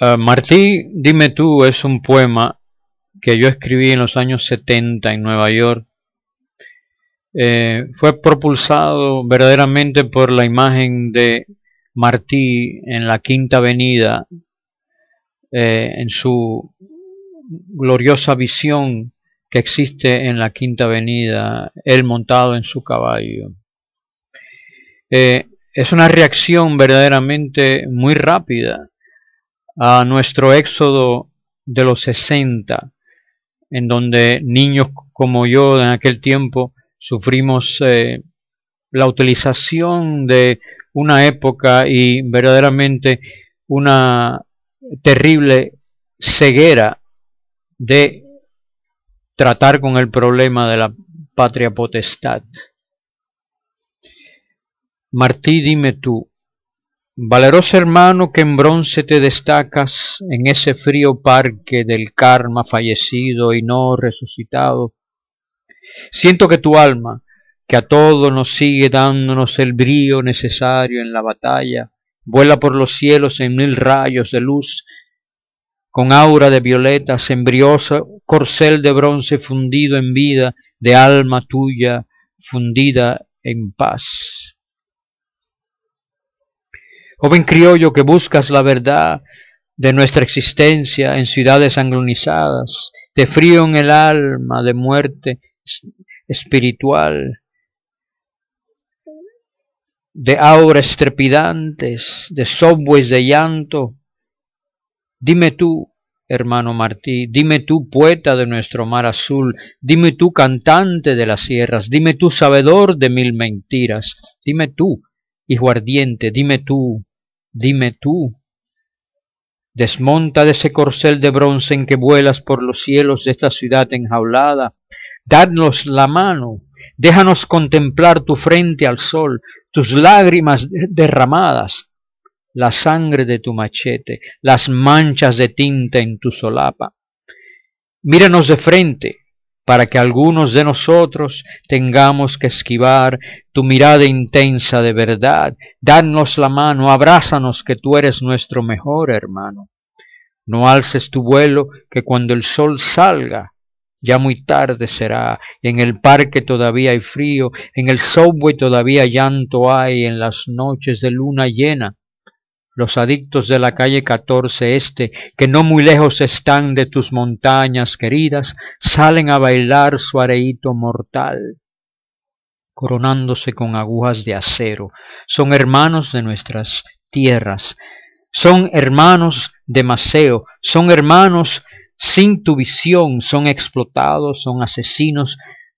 Ah, Martí, dime tú, es un poema que yo escribí en los años 70 en Nueva York. Eh, fue propulsado verdaderamente por la imagen de Martí en la Quinta Avenida, eh, en su gloriosa visión que existe en la Quinta Avenida, él montado en su caballo. Eh, es una reacción verdaderamente muy rápida a nuestro éxodo de los 60, en donde niños como yo en aquel tiempo sufrimos eh, la utilización de una época y verdaderamente una terrible ceguera de tratar con el problema de la patria potestad. Martí, dime tú, Valeroso hermano que en bronce te destacas en ese frío parque del karma fallecido y no resucitado, siento que tu alma, que a todo nos sigue dándonos el brío necesario en la batalla, vuela por los cielos en mil rayos de luz, con aura de violetas, embriosa, corcel de bronce fundido en vida, de alma tuya fundida en paz. Joven criollo que buscas la verdad de nuestra existencia en ciudades anglonizadas, de frío en el alma, de muerte espiritual, de auras trepidantes, de subways de llanto. Dime tú, hermano Martí, dime tú, poeta de nuestro mar azul, dime tú, cantante de las sierras, dime tú, sabedor de mil mentiras, dime tú, ardiente, dime tú, dime tú. Desmonta de ese corcel de bronce en que vuelas por los cielos de esta ciudad enjaulada. Dadnos la mano, déjanos contemplar tu frente al sol, tus lágrimas derramadas, la sangre de tu machete, las manchas de tinta en tu solapa. Míranos de frente, para que algunos de nosotros tengamos que esquivar tu mirada intensa de verdad. Danos la mano, abrázanos que tú eres nuestro mejor hermano. No alces tu vuelo, que cuando el sol salga, ya muy tarde será, en el parque todavía hay frío, en el subway todavía llanto hay, en las noches de luna llena los adictos de la calle 14 Este, que no muy lejos están de tus montañas queridas, salen a bailar su areíto mortal, coronándose con agujas de acero. Son hermanos de nuestras tierras, son hermanos de Maceo, son hermanos sin tu visión, son explotados, son asesinos,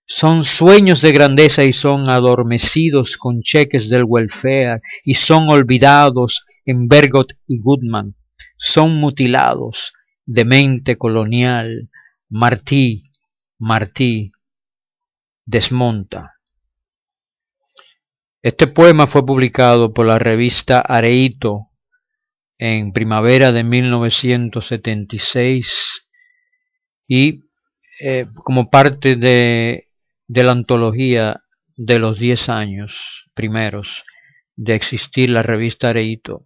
son sueños de grandeza y son adormecidos con cheques del welfare y son olvidados en Bergot y Goodman. Son mutilados de mente colonial. Martí, Martí, desmonta. Este poema fue publicado por la revista Areito en primavera de 1976 y eh, como parte de de la antología de los 10 años primeros de existir la revista Areito,